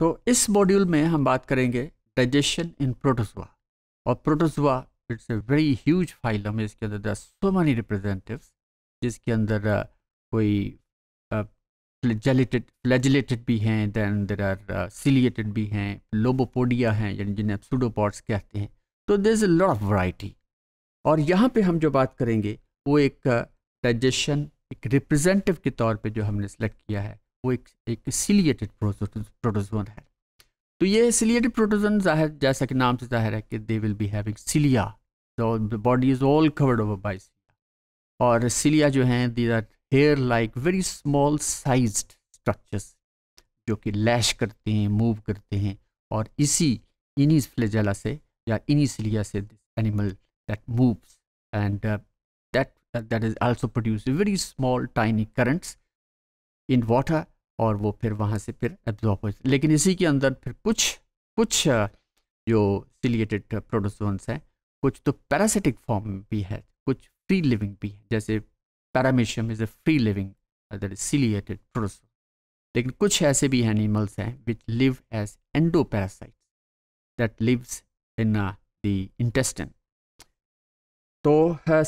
तो इस मॉड्यूल में हम बात करेंगे डाइजेशन इन प्रोटोजुआ और protozoa it's a very huge हम इसके अंदर सो मैनी रिप्रेजेंटेटिव्स जिसके अंदर uh, कोई फ्लैजिलेटेड uh, फ्लैजिलेटेड भी हैं दैन देर आर सिलियटेड भी हैं लोबोपोडिया हैं यानी जिन्हें सूडोपॉड्स कहते हैं तो there is a lot of variety और यहाँ पे हम जो बात करेंगे वो एक डाइजेशन uh, एक रिप्रेजेंटेटिव के तौर पे जो हमने सेलेक्ट किया है वो एक एक सिलिएटेड प्रोटोजोन है तो ये सिलिएटेड प्रोटोजोन जाहिर जैसा कि नाम से जाहिर है कि they will be having cilia the body is all covered over by cilia और सिलिया जो हैं these are hair like very small size structures जो कि लैश करते हैं मूव करते हैं और इसी इन्हीं फ्लेजेला से या इन्हीं सिलिया से animal that moves and that that is also produce very small tiny currents in water और वो फिर वहाँ से फिर एब्जॉर्ब हो लेकिन इसी के अंदर फिर कुछ कुछ जो सिलिएटेड प्रोडोसोन्स हैं कुछ तो पैरासिटिक फॉर्म भी है कुछ फ्री लिविंग भी है जैसे paramecium is a free living other ciliated protozoan लेकिन कुछ ऐसे भी एनिमल्स हैं which live as endoparasite that lives in the intestine तो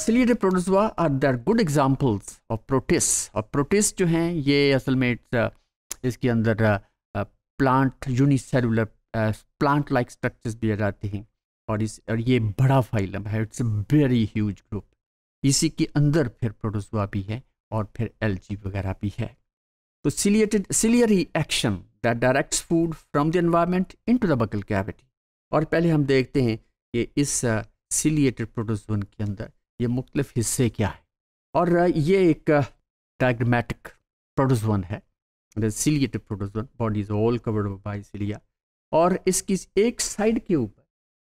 ciliated protozoa are the good examples of protists और प्रोटिस जो हैं ये असल में uh, इसके अंदर plant unicellular plant like structures दिए जाते हैं और इस और ये बड़ा फाइलम है इट्स वेरी ह्यूज ग्रुप इसी के अंदर फिर प्रोटोजोआ भी है और फिर एल वगैरह भी है तो ciliated ciliary action that directs food from the into the buccal cavity और पहले हम देखते हैं कि इस uh, सिलिएटेड प्रोटोजोन के अंदर ये मुख्तलिफ हिस्से क्या है और ये एक डायग्रामेटिक प्रोटोजोन है ciliated protozoan body is all covered by cilia और इसकी एक साइड के ऊपर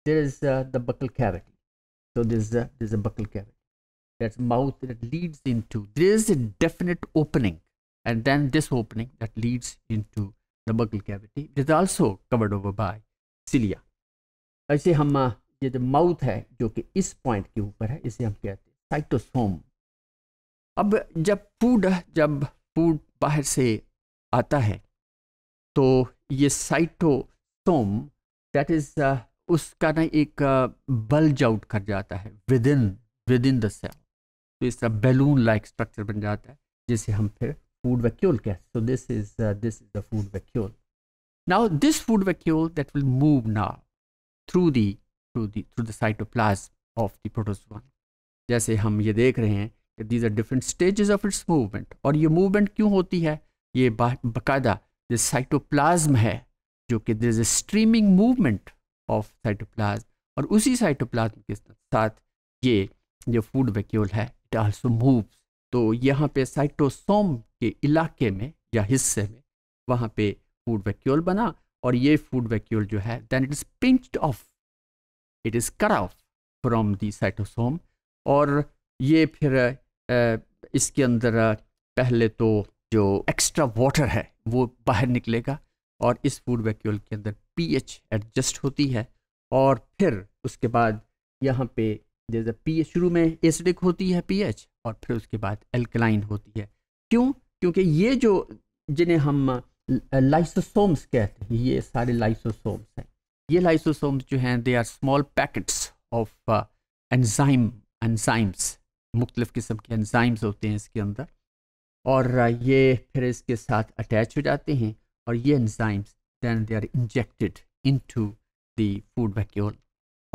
there is the buccal cavity so this is a this is a buccal cavity that's mouth that leads into there is a definite opening and then this opening that leads into the buccal cavity it is also covered over by cilia ऐसे हम ये जो mouth है जो कि इस point के ऊपर है इसे हम कहते हैं साइटोसोम अब जब फूड जब फूड बाहर से आता है तो ये साइटोसोम दैट इज़ उसका ना एक बल्ज uh, आउट कर जाता है within within the cell तो इस तरह बैलून लाइक स्ट्रक्चर बन जाता है जिसे हम फिर फूड वैक्यूल कहते हैं this this is this is the food vacuole now this food vacuole that will move now through the through the through the cytoplasm of the protozoa जैसे हम ये देख रहे हैं कि these are different stages of its movement और ये movement क्यों होती है ये बाकायदा जो साइटोप्लाज्म है जो कि there is a streaming movement of cytoplasm और उसी साइटोप्लाज्म के साथ ये जो फूड वैक्यूल है इट आल्सो मूव तो यहाँ पे साइटोसोम के इलाके में या हिस्से में वहाँ पे फूड वैक्यूल बना और ये फूड वैक्यूल जो है then it is pinched off it is cut off from the cytostome और ये फिर इसके अंदर पहले तो जो एक्स्ट्रा वाटर है वो बाहर निकलेगा और इस फूड वैक्यूल के अंदर पीएच एडजस्ट होती है और फिर उसके बाद यहाँ पे जैसे पीएच शुरू में एसिडिक होती है पीएच और फिर उसके बाद एल्कलाइन होती है क्यों क्योंकि ये जो जिन्हें हम लाइसोसोम्स कहते हैं ये सारे लाइसोसोम्स हैं ये लाइसोसोम जो हैं they are small packets of enzyme enzymes मुख्तलिफ़ किस्म के एंजाइम्स होते हैं इसके अंदर और uh, ये फिर इसके साथ अटैच हो जाते हैं और ये enzymes then they are injected in the food vacuole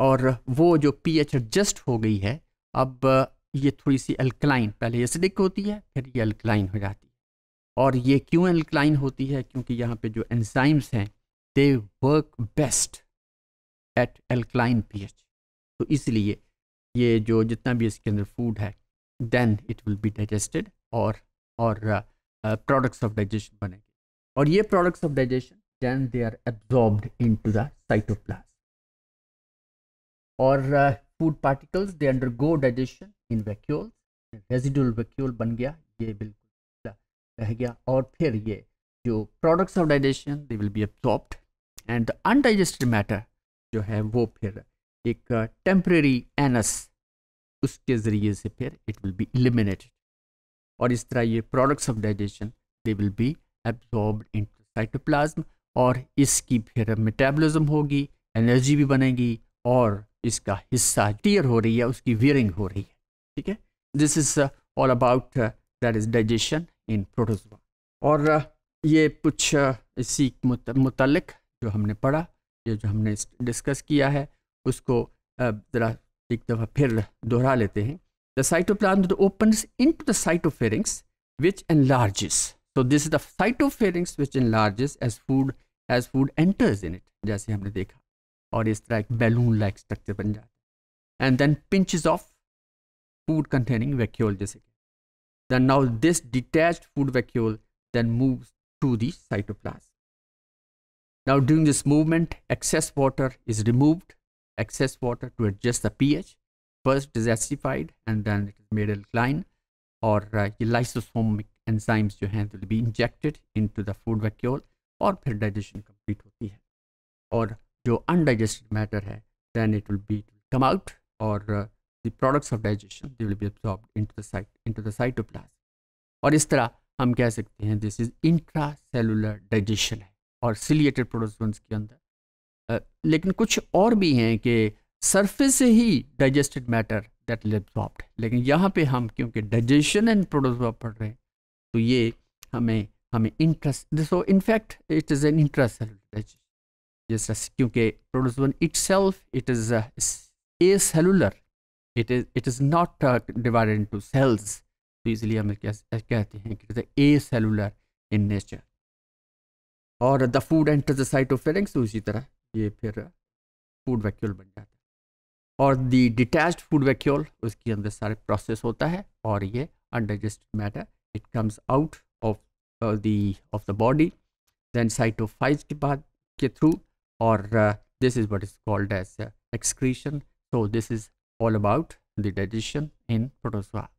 और वो जो पी एच एडजस्ट हो गई है अब uh, ये थोड़ी सी अल्कलाइन पहले एसिडिक होती है फिर ये अल्कलाइन हो जाती है और ये क्यों अल्कलाइन होती है क्योंकि यहाँ पे जो एनजाइम्स हैं they work best at alkaline pH तो इसलिए ये जो जितना भी इसके अंदर फूड है then it will be digested और और प्रोडक्ट्स ऑफ डाइजेशन बनेंगे और ये products of digestion then they are absorbed into the cytoplasm और food particles they undergo digestion in vacuole residual vacuole बन गया ये बिल्कुल रह गया और फिर ये जो products of digestion they will be absorbed and the undigested matter जो है वो फिर एक टेम्प्रेरी एनस उसके ज़रिए से फिर इट विल बी इलिमिनेटेड और इस तरह ये products of digestion they will be absorb in cytoplasm और इसकी फिर मेटाबॉलिज्म होगी एनर्जी भी बनेगी और इसका हिस्सा टीयर हो रही है उसकी वियरिंग हो रही है ठीक है this is all about that is digestion in protozoa और ये कुछ इसी मुतलक जो हमने पढ़ा ये जो हमने डिस्कस किया है उसको ज़रा एक दफ़ा फिर दोहरा लेते हैं the cytoplasm open into the cytopharynx an enlarges तो this is the cytopharynx an enlarges as food as food enters in it जैसे हमने देखा और इस तरह एक बैलून लाइक स्ट्रक्चर बन जाता है and then pinches off food containing vacuole जैसे then now this detached food vacuole then moves to the cytoplasm Now during this movement, excess water is removed, excess water to adjust the pH. First it is acidified and then it is made alkaline or uh, lysosomic enzymes जो हैं will be injected into the food vacuole Or फिर digestion complete होती है Or जो undigested matter है then it will be come out or uh, the products of digestion they will be absorbed into the site into the cytoplasm Or this तरह हम कह सकते हैं दिस इज इंट्रासेलुलर और सिलिएटेड प्रोटोजोन्स के अंदर लेकिन कुछ और भी हैं कि सरफेस से ही digested matter that is absorbed लेकिन यहाँ पे हम क्योंकि डाइजेशन एंड प्रोटोजोआ पढ़ रहे हैं तो ये हमें हमें interest so in fact it is an interest जैसा क्योंकि protozoan itself it is acellular it is it is not divided into cells तो इसलिए हम कहते हैं कि ए सेलुलर इन नेचर और the food enter the cytopharynx तो तरह ये फिर फूड वैक्यूल बन जाता है और द डिटैच फूड वैक्यूल उसके अंदर सारे प्रोसेस होता है और ये undigest matter it comes out of the of the body then cytopyge के बाद के थ्रू और this is what is called as excretion so this is all about the digestion in प्रोटोसवा